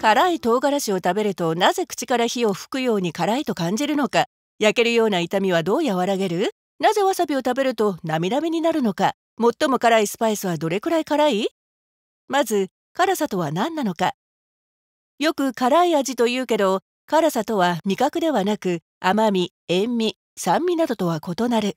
辛い唐辛子を食べるとなぜ口から火を吹くように辛いと感じるのか焼けるような痛みはどう和らげるなぜわさびを食べると涙目になるのか最も辛いスパイスはどれくらい辛いまず辛さとは何なのかよく辛い味と言うけど辛さとは味覚ではなく甘み塩味酸味などとは異なる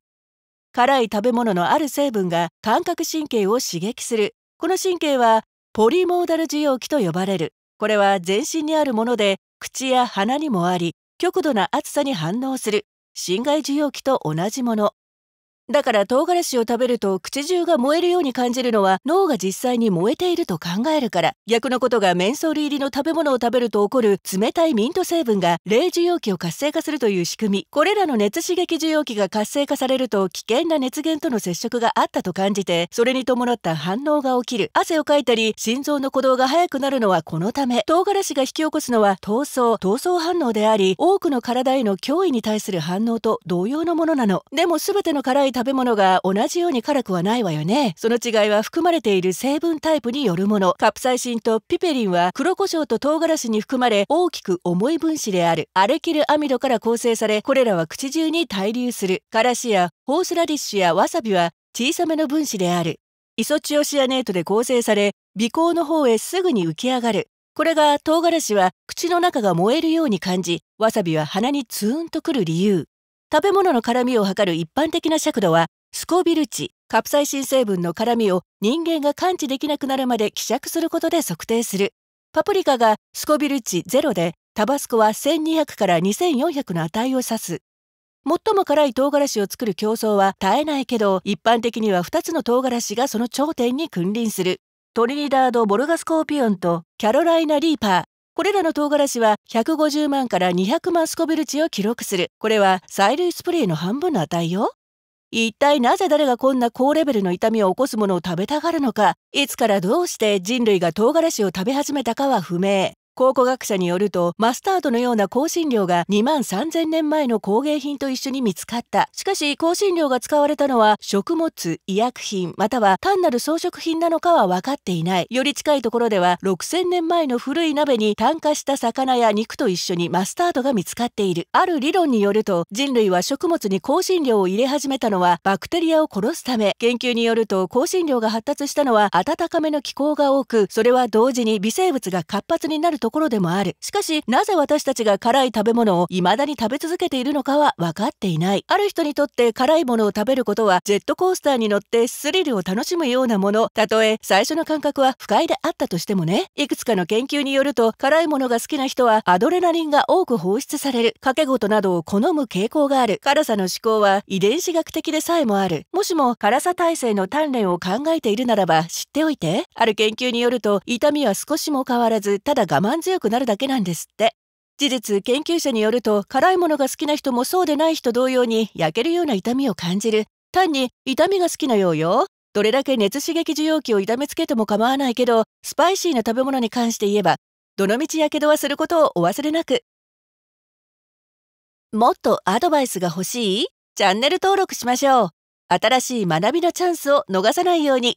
辛い食べ物のある成分が感覚神経を刺激するこの神経はポリモーダル受容器と呼ばれるこれは全身にあるもので口や鼻にもあり極度な暑さに反応する心外受容器と同じものだから唐辛子を食べると口中が燃えるように感じるのは脳が実際に燃えていると考えるから逆のことがメンソール入りの食べ物を食べると起こる冷たいミント成分が冷受容器を活性化するという仕組みこれらの熱刺激受容器が活性化されると危険な熱源との接触があったと感じてそれに伴った反応が起きる汗をかいたり心臓の鼓動が速くなるのはこのため唐辛子が引き起こすのは闘争闘争反応であり多くの体への脅威に対する反応と同様のものなのでも全ての辛い食べ物が同じように辛くはないわよね。その違いは含まれている成分タイプによるもの。カプサイシンとピペリンは黒胡椒と唐辛子に含まれ大きく重い分子である。アレキルアミドから構成され、これらは口中に滞留する。からしやホースラディッシュやわさびは小さめの分子である。イソチオシアネートで構成され、鼻孔の方へすぐに浮き上がる。これが唐辛子は口の中が燃えるように感じ、わさびは鼻にツーンとくる理由。食べ物の辛みを測る一般的な尺度はスコビル値カプサイシン成分の辛みを人間が感知できなくなるまで希釈することで測定するパプリカがスコビル値0でタバスコは1200から2400の値を指す最も辛い唐辛子を作る競争は絶えないけど一般的には2つの唐辛子がその頂点に君臨するトリニダード・ボルガスコーピオンとキャロライナ・リーパーこれらの唐辛子は150万から200万スコベル値を記録する。これは催涙スプレーの半分の値よ。一体なぜ誰がこんな高レベルの痛みを起こすものを食べたがるのか、いつからどうして人類が唐辛子を食べ始めたかは不明。考古学者によるとマスタードのような香辛料が2万3000年前の工芸品と一緒に見つかったしかし香辛料が使われたのは食物医薬品または単なる装飾品なのかは分かっていないより近いところでは6000年前の古い鍋に炭化した魚や肉と一緒にマスタードが見つかっているある理論によると人類は食物に香辛料を入れ始めたのはバクテリアを殺すため研究によると香辛料が発達したのは暖かめの気候が多くそれは同時に微生物が活発になるところでもある。しかし、なぜ私たちが辛い食べ物を未だに食べ続けているのかは分かっていない。ある人にとって辛いものを食べることは、ジェットコースターに乗ってスリルを楽しむようなもの。たとえ、最初の感覚は不快であったとしてもね。いくつかの研究によると、辛いものが好きな人は、アドレナリンが多く放出される。掛け事などを好む傾向がある。辛さの思考は、遺伝子学的でさえもある。もしも、辛さ耐性の鍛錬を考えているならば、知っておいて。ある研究によると、痛みは少しも変わらず、ただ我慢慢強くなるだけなんですって事実研究者によると辛いものが好きな人もそうでない人同様に焼けるような痛みを感じる単に痛みが好きなようよどれだけ熱刺激受容器を痛めつけても構わないけどスパイシーな食べ物に関して言えばどのみち火傷はすることをお忘れなくもっとアドバイスが欲しいチャンネル登録しましょう新しい学びのチャンスを逃さないように。